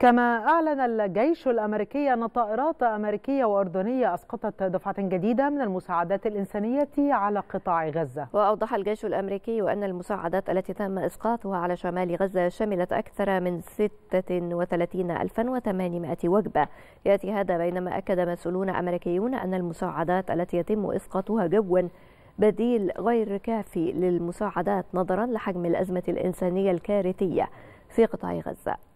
كما أعلن الجيش الأمريكي أن طائرات أمريكية وأردنية أسقطت دفعة جديدة من المساعدات الإنسانية على قطاع غزة وأوضح الجيش الأمريكي أن المساعدات التي تم إسقاطها على شمال غزة شملت أكثر من 36800 وجبة يأتي هذا بينما أكد مسؤولون أمريكيون أن المساعدات التي يتم إسقاطها جوا بديل غير كافي للمساعدات نظرا لحجم الأزمة الإنسانية الكارثية في قطاع غزة